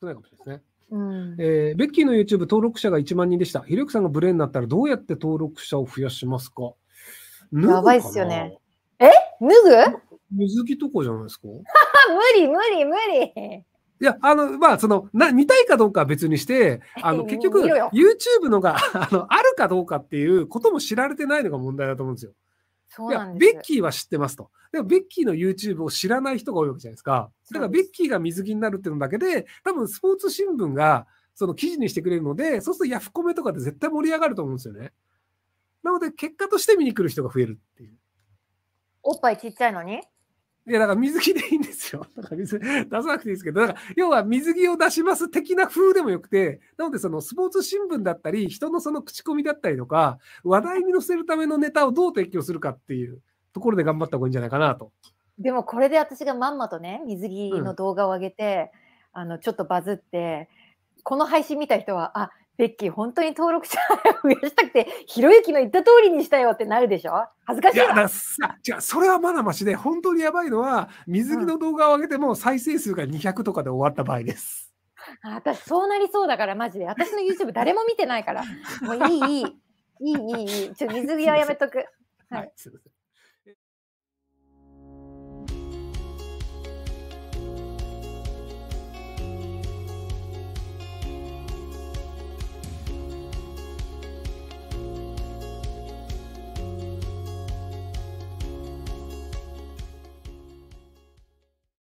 少ないかもしれないですね。うんえー、ベッキーの YouTube 登録者が1万人でした。ひろゆきさんがブレになったらどうやって登録者を増やしますかやばいっすよね。え脱ぐ水着とかじゃないですか 無理無理無理いや、あの、まあ、その、な、見たいかどうかは別にして、あの、結局、YouTube のが、あの、あるかどうかっていうことも知られてないのが問題だと思うんですよ。そうなんですベッキーは知ってますと。でもベッキーの YouTube を知らない人が多いわけじゃないですか。だからベッキーが水着になるっていうのだけで、多分スポーツ新聞がその記事にしてくれるので、そうするとヤフコメとかで絶対盛り上がると思うんですよね。なので結果として見に来る人が増えるっていう。おっぱいちっちゃいのにいや、だから水着でいいんですよ。だから水、出さなくていいですけど、だから、要は水着を出します的な風でもよくて、なので、そのスポーツ新聞だったり、人のその口コミだったりとか、話題に載せるためのネタをどう提供するかっていうところで頑張った方がいいんじゃないかなと。でも、これで私がまんまとね、水着の動画を上げて、うん、あの、ちょっとバズって、この配信見た人は、あ、ベッキー、本当に登録者増やしたくて、ひろゆきの言った通りにしたよってなるでしょ恥ずかしいいやじゃそれはまだましで、本当にやばいのは、水着の動画を上げても再生数が200とかで終わった場合です。うん、私、そうなりそうだから、マジで。私の YouTube 誰も見てないから。もういい、いい、いい、いい、いい。ちょ水着はやめとく。い、はい、すみません。